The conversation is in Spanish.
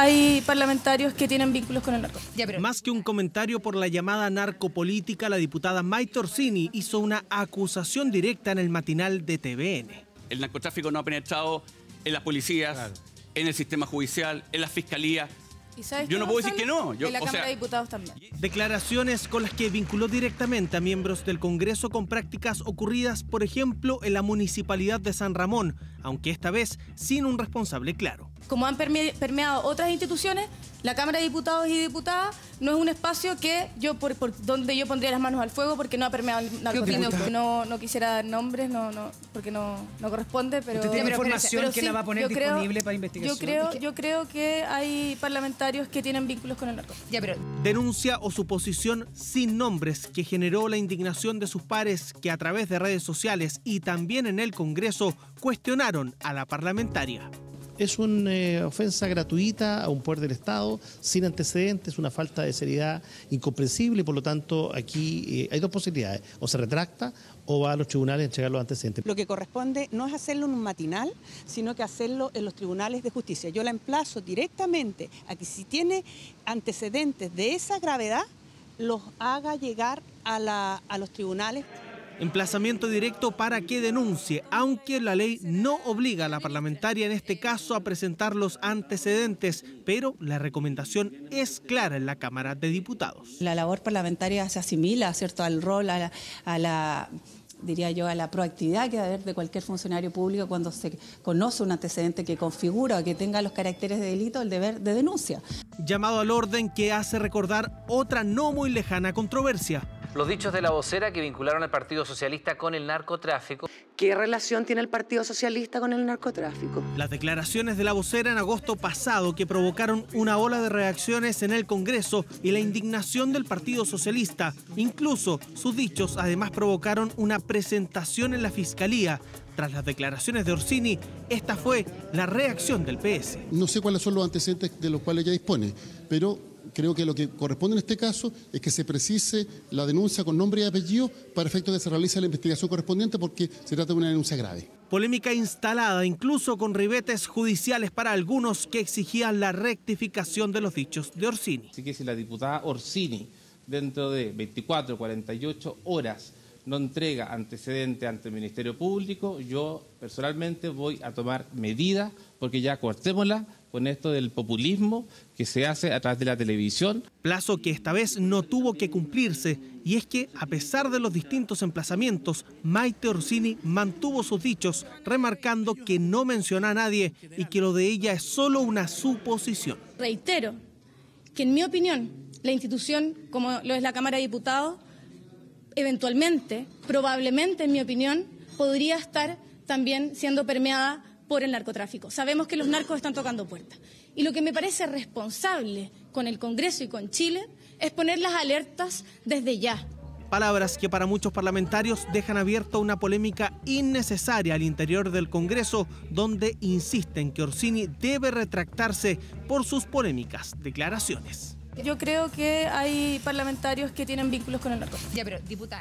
hay parlamentarios que tienen vínculos con el narco. Más que un comentario por la llamada narcopolítica, la diputada May Torsini hizo una acusación directa en el matinal de TVN. El narcotráfico no ha penetrado en las policías, en el sistema judicial, en la fiscalía. Yo no puedo decir que no. Yo, en la Cámara de Diputados también. Declaraciones con las que vinculó directamente a miembros del Congreso con prácticas ocurridas, por ejemplo, en la municipalidad de San Ramón, aunque esta vez sin un responsable claro como han permeado otras instituciones, la Cámara de Diputados y Diputadas no es un espacio que yo por, donde yo pondría las manos al fuego porque no ha permeado No, quisiera dar nombres, no, no, porque no, corresponde, pero. ¿Usted tiene información que la va a poner disponible para investigación? Yo creo, yo creo que hay parlamentarios que tienen vínculos con el narcotráfico. Denuncia o suposición sin nombres que generó la indignación de sus pares que a través de redes sociales y también en el Congreso cuestionaron a la parlamentaria es una eh, ofensa gratuita a un poder del Estado, sin antecedentes, una falta de seriedad incomprensible, y por lo tanto aquí eh, hay dos posibilidades, o se retracta o va a los tribunales a entregar los antecedentes. Lo que corresponde no es hacerlo en un matinal, sino que hacerlo en los tribunales de justicia. Yo la emplazo directamente a que si tiene antecedentes de esa gravedad, los haga llegar a, a los tribunales. Emplazamiento directo para que denuncie, aunque la ley no obliga a la parlamentaria en este caso a presentar los antecedentes, pero la recomendación es clara en la Cámara de Diputados. La labor parlamentaria se asimila, ¿cierto?, al rol, a la, diría yo, a la proactividad que debe haber de cualquier funcionario público cuando se conoce un antecedente que configura o que tenga los caracteres de delito, el deber de denuncia. Llamado al orden que hace recordar otra no muy lejana controversia los dichos de la vocera que vincularon al Partido Socialista con el narcotráfico. ¿Qué relación tiene el Partido Socialista con el narcotráfico? Las declaraciones de la vocera en agosto pasado que provocaron una ola de reacciones en el Congreso y la indignación del Partido Socialista. Incluso sus dichos además provocaron una presentación en la Fiscalía tras las declaraciones de Orsini, esta fue la reacción del PS. No sé cuáles son los antecedentes de los cuales ya dispone, pero creo que lo que corresponde en este caso es que se precise la denuncia con nombre y apellido para efecto que se realice la investigación correspondiente porque se trata de una denuncia grave. Polémica instalada incluso con ribetes judiciales para algunos que exigían la rectificación de los dichos de Orsini. Así que si la diputada Orsini dentro de 24, 48 horas no entrega antecedente ante el Ministerio Público, yo personalmente voy a tomar medidas porque ya cortémosla con esto del populismo que se hace a través de la televisión. Plazo que esta vez no tuvo que cumplirse y es que a pesar de los distintos emplazamientos, Maite Orsini mantuvo sus dichos, remarcando que no menciona a nadie y que lo de ella es solo una suposición. Reitero que en mi opinión, la institución como lo es la Cámara de Diputados, eventualmente, probablemente en mi opinión, podría estar también siendo permeada por el narcotráfico. Sabemos que los narcos están tocando puertas. Y lo que me parece responsable con el Congreso y con Chile es poner las alertas desde ya. Palabras que para muchos parlamentarios dejan abierta una polémica innecesaria al interior del Congreso, donde insisten que Orsini debe retractarse por sus polémicas declaraciones. Yo creo que hay parlamentarios que tienen vínculos con el narcotráfico. Ya, pero diputada.